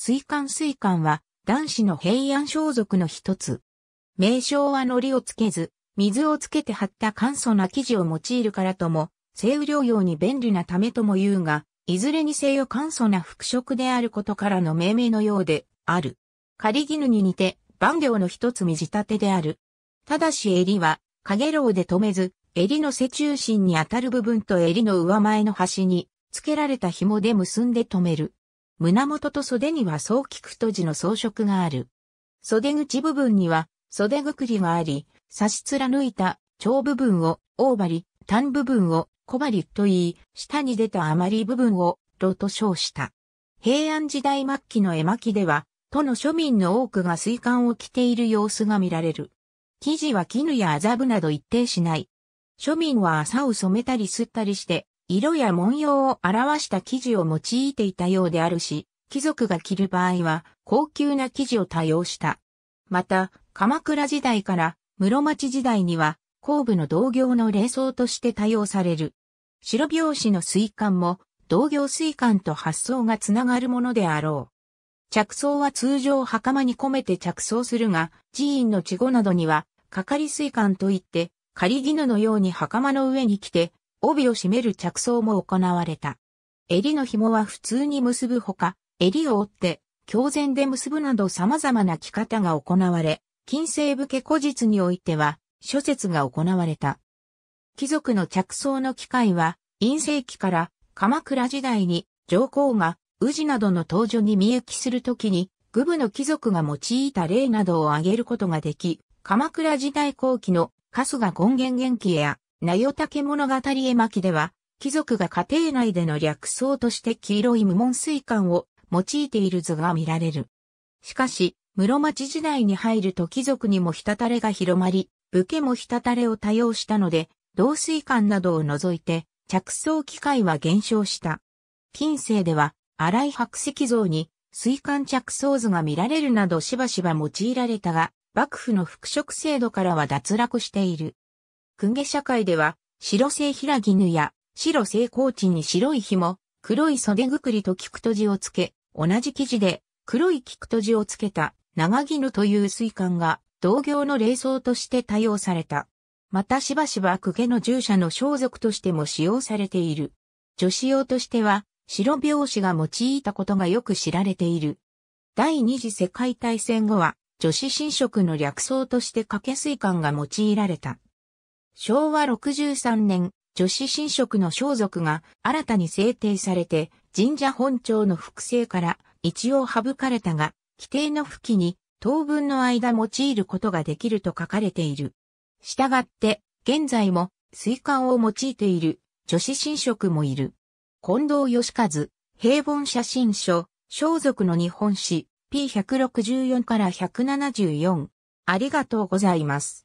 水管水管は男子の平安装束の一つ。名称は糊をつけず、水をつけて貼った簡素な生地を用いるからとも、西雨療養に便利なためとも言うが、いずれにせよ簡素な服飾であることからの命名のようである。仮絹に似て、万行の一つ身仕立てである。ただし襟は、影楼で止めず、襟の背中心に当たる部分と襟の上前の端に、つけられた紐で結んで止める。胸元と袖には総くと字の装飾がある。袖口部分には袖ぐくりがあり、差し貫いた長部分を大針、短部分を小針と言い、下に出た余り部分を炉と称した。平安時代末期の絵巻では、都の庶民の多くが水管を着ている様子が見られる。生地は絹や麻布など一定しない。庶民は麻を染めたり吸ったりして、色や文様を表した生地を用いていたようであるし、貴族が着る場合は高級な生地を多用した。また、鎌倉時代から室町時代には、後部の同業の霊装として多用される。白拍子の水管も、同業水管と発想がつながるものであろう。着想は通常袴に込めて着想するが、寺院の稚語などには、かかり水管といって、仮絹のように袴の上に来て、帯を締める着想も行われた。襟の紐は普通に結ぶほか、襟を折って、強然で結ぶなど様々な着方が行われ、近世武家古実においては、諸説が行われた。貴族の着想の機会は、陰性期から鎌倉時代に上皇が宇治などの登場に見行きするときに、愚部の貴族が用いた例などを挙げることができ、鎌倉時代後期の春日権現元気や名たけ物語絵巻では、貴族が家庭内での略装として黄色い無紋水管を用いている図が見られる。しかし、室町時代に入ると貴族にもひたたれが広まり、武家もひたたれを多用したので、同水管などを除いて、着装機会は減少した。近世では、荒い白石像に、水管着装図が見られるなどしばしば用いられたが、幕府の復職制度からは脱落している。公家社会では、白製平絹や白製高地に白い紐、黒い袖ぐくりと菊とじをつけ、同じ生地で黒い菊とじをつけた長絹という水管が同業の霊装として多用された。またしばしば公家の従者の装束としても使用されている。女子用としては白拍子が用いたことがよく知られている。第二次世界大戦後は女子新色の略装として掛け水管が用いられた。昭和63年、女子神職の装束が新たに制定されて、神社本庁の複製から一応省かれたが、規定の付記に当分の間用いることができると書かれている。したがって、現在も水管を用いている女子神職もいる。近藤義和、平凡写真書、装束の日本史、P164 から174。ありがとうございます。